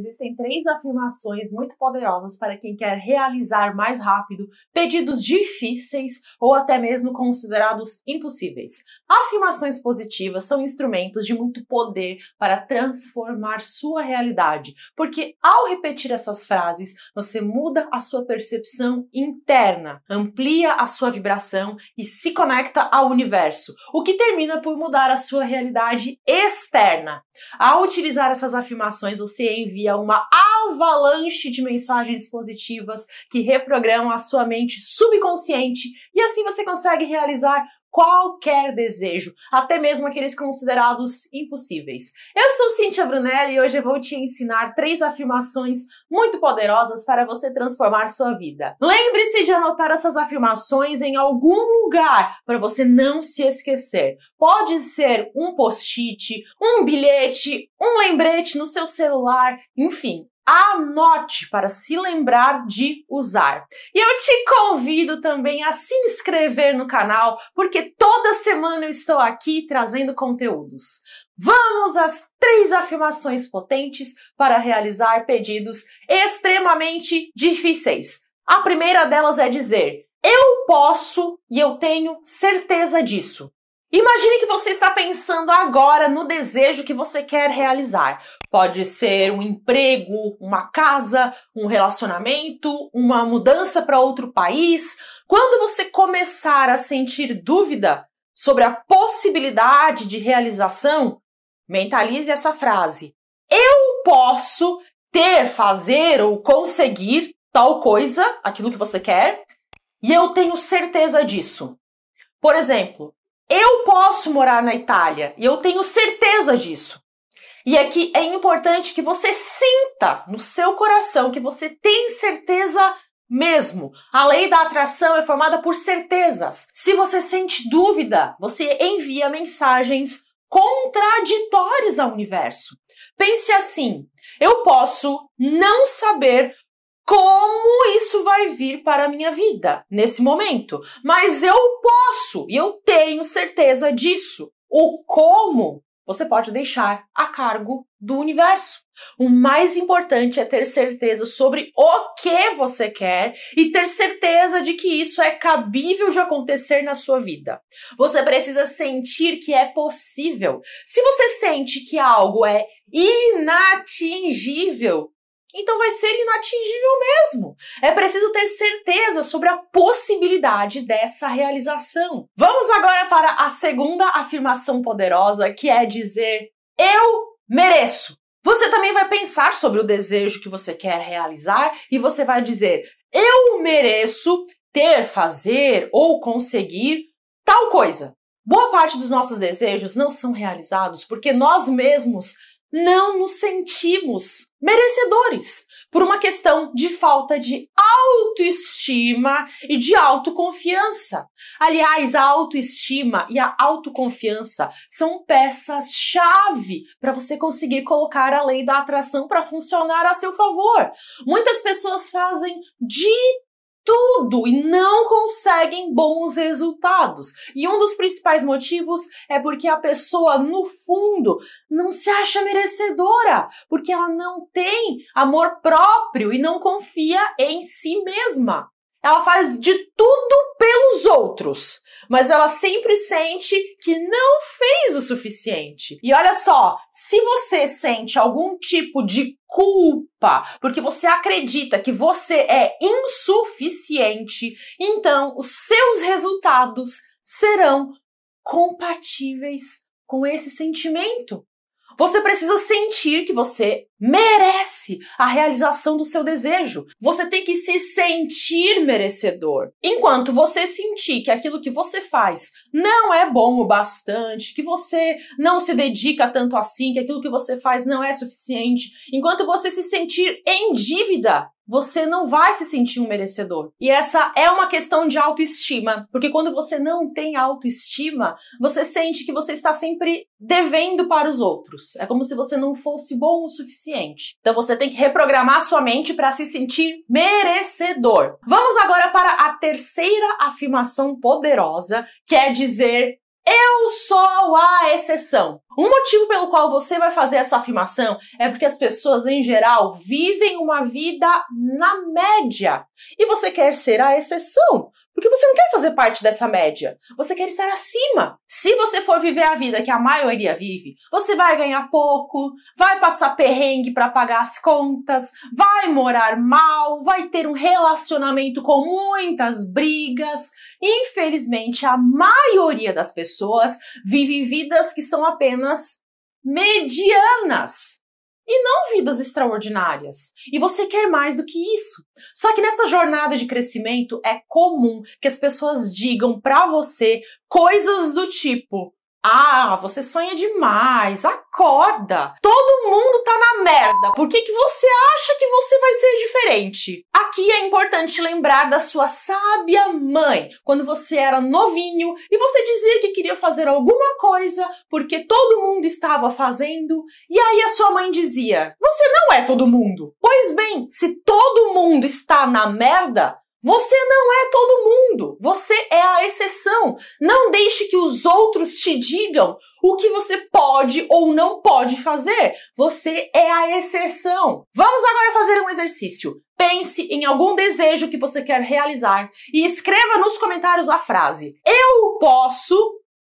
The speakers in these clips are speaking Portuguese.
existem três afirmações muito poderosas para quem quer realizar mais rápido pedidos difíceis ou até mesmo considerados impossíveis. Afirmações positivas são instrumentos de muito poder para transformar sua realidade, porque ao repetir essas frases, você muda a sua percepção interna, amplia a sua vibração e se conecta ao universo, o que termina por mudar a sua realidade externa. Ao utilizar essas afirmações, você envia envia é uma avalanche de mensagens positivas que reprogramam a sua mente subconsciente e assim você consegue realizar qualquer desejo, até mesmo aqueles considerados impossíveis. Eu sou Cintia Brunelli e hoje eu vou te ensinar três afirmações muito poderosas para você transformar sua vida. Lembre-se de anotar essas afirmações em algum lugar para você não se esquecer. Pode ser um post-it, um bilhete, um lembrete no seu celular, enfim, Anote para se lembrar de usar. E eu te convido também a se inscrever no canal, porque toda semana eu estou aqui trazendo conteúdos. Vamos às três afirmações potentes para realizar pedidos extremamente difíceis. A primeira delas é dizer: Eu posso e eu tenho certeza disso. Imagine que você está pensando agora no desejo que você quer realizar. Pode ser um emprego, uma casa, um relacionamento, uma mudança para outro país. Quando você começar a sentir dúvida sobre a possibilidade de realização, mentalize essa frase: Eu posso ter, fazer ou conseguir tal coisa, aquilo que você quer, e eu tenho certeza disso. Por exemplo, eu posso morar na Itália e eu tenho certeza disso. E aqui é, é importante que você sinta no seu coração que você tem certeza mesmo. A lei da atração é formada por certezas. Se você sente dúvida, você envia mensagens contraditórias ao universo. Pense assim: eu posso não saber como isso vai vir para a minha vida nesse momento. Mas eu posso e eu tenho certeza disso. O como você pode deixar a cargo do universo. O mais importante é ter certeza sobre o que você quer e ter certeza de que isso é cabível de acontecer na sua vida. Você precisa sentir que é possível. Se você sente que algo é inatingível, então vai ser inatingível mesmo. É preciso ter certeza sobre a possibilidade dessa realização. Vamos agora para a segunda afirmação poderosa, que é dizer: eu mereço. Você também vai pensar sobre o desejo que você quer realizar e você vai dizer: eu mereço ter, fazer ou conseguir tal coisa. Boa parte dos nossos desejos não são realizados porque nós mesmos não nos sentimos merecedores por uma questão de falta de autoestima e de autoconfiança. Aliás, a autoestima e a autoconfiança são peças-chave para você conseguir colocar a lei da atração para funcionar a seu favor. Muitas pessoas fazem de tudo e não conseguem bons resultados. E um dos principais motivos é porque a pessoa, no fundo, não se acha merecedora, porque ela não tem amor próprio e não confia em si mesma. Ela faz de tudo pelos outros, mas ela sempre sente que não fez o suficiente. E olha só, se você sente algum tipo de culpa, porque você acredita que você é insuficiente, então os seus resultados serão compatíveis com esse sentimento. Você precisa sentir que você merece a realização do seu desejo. Você tem que se sentir merecedor. Enquanto você sentir que aquilo que você faz não é bom o bastante, que você não se dedica tanto assim, que aquilo que você faz não é suficiente, enquanto você se sentir em dívida você não vai se sentir um merecedor. E essa é uma questão de autoestima, porque quando você não tem autoestima, você sente que você está sempre devendo para os outros. É como se você não fosse bom o suficiente. Então você tem que reprogramar sua mente para se sentir merecedor. Vamos agora para a terceira afirmação poderosa, que é dizer eu sou a exceção. Um motivo pelo qual você vai fazer essa afirmação é porque as pessoas em geral vivem uma vida na média e você quer ser a exceção, porque você não quer fazer parte dessa média, você quer estar acima. Se você for viver a vida que a maioria vive, você vai ganhar pouco, vai passar perrengue para pagar as contas, vai morar mal, vai ter um relacionamento com muitas brigas. Infelizmente, a maioria das pessoas vive vidas que são apenas medianas e não vidas extraordinárias. E você quer mais do que isso. Só que nessa jornada de crescimento é comum que as pessoas digam para você coisas do tipo: ah, você sonha demais, acorda! Todo mundo tá na merda, por que, que você acha que você vai ser diferente? Aqui é importante lembrar da sua sábia mãe, quando você era novinho e você dizia que queria fazer alguma coisa porque todo mundo estava fazendo, e aí a sua mãe dizia: Você não é todo mundo! Pois bem, se todo mundo está na merda, você não é todo mundo, você é a exceção. Não deixe que os outros te digam o que você pode ou não pode fazer. Você é a exceção. Vamos agora fazer um exercício. Pense em algum desejo que você quer realizar e escreva nos comentários a frase: Eu posso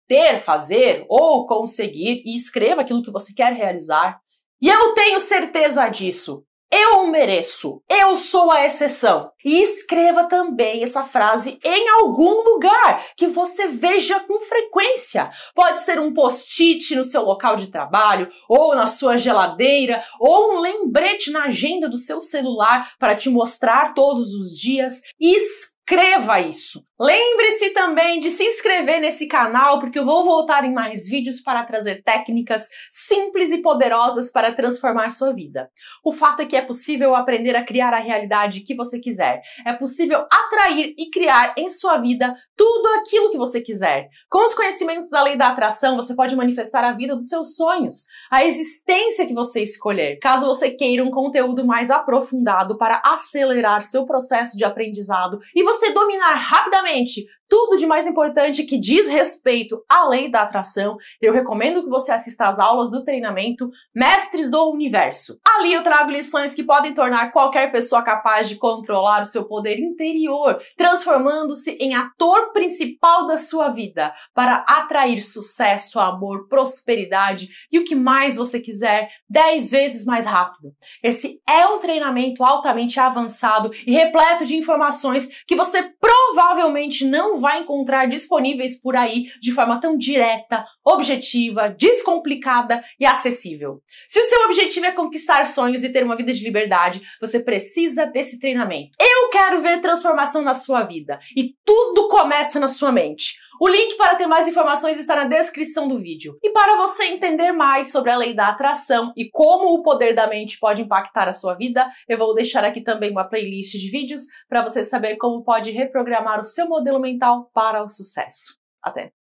ter, fazer ou conseguir, e escreva aquilo que você quer realizar. E eu tenho certeza disso. Eu mereço. Eu sou a exceção. E escreva também essa frase em algum lugar que você veja com frequência. Pode ser um post-it no seu local de trabalho, ou na sua geladeira, ou um lembrete na agenda do seu celular para te mostrar todos os dias. Escreva isso. Lembre-se também de se inscrever nesse canal, porque eu vou voltar em mais vídeos para trazer técnicas simples e poderosas para transformar sua vida. O fato é que é possível aprender a criar a realidade que você quiser. É possível atrair e criar em sua vida tudo aquilo que você quiser. Com os conhecimentos da lei da atração, você pode manifestar a vida dos seus sonhos, a existência que você escolher, caso você queira um conteúdo mais aprofundado para acelerar seu processo de aprendizado e você dominar rapidamente Realmente, tudo de mais importante que diz respeito à lei da atração, eu recomendo que você assista às aulas do treinamento Mestres do Universo. Ali eu trago lições que podem tornar qualquer pessoa capaz de controlar o seu poder interior, transformando-se em ator principal da sua vida para atrair sucesso, amor, prosperidade e o que mais você quiser 10 vezes mais rápido. Esse é um treinamento altamente avançado e repleto de informações que você provavelmente não vai encontrar disponíveis por aí de forma tão direta, objetiva, descomplicada e acessível. Se o seu objetivo é conquistar sonhos e ter uma vida de liberdade, você precisa desse treinamento. Eu quero ver transformação na sua vida. E tudo começa na sua mente. O link para ter mais informações está na descrição do vídeo. E para você entender mais sobre a lei da atração e como o poder da mente pode impactar a sua vida, eu vou deixar aqui também uma playlist de vídeos para você saber como pode reprogramar o seu modelo mental para o sucesso. Até!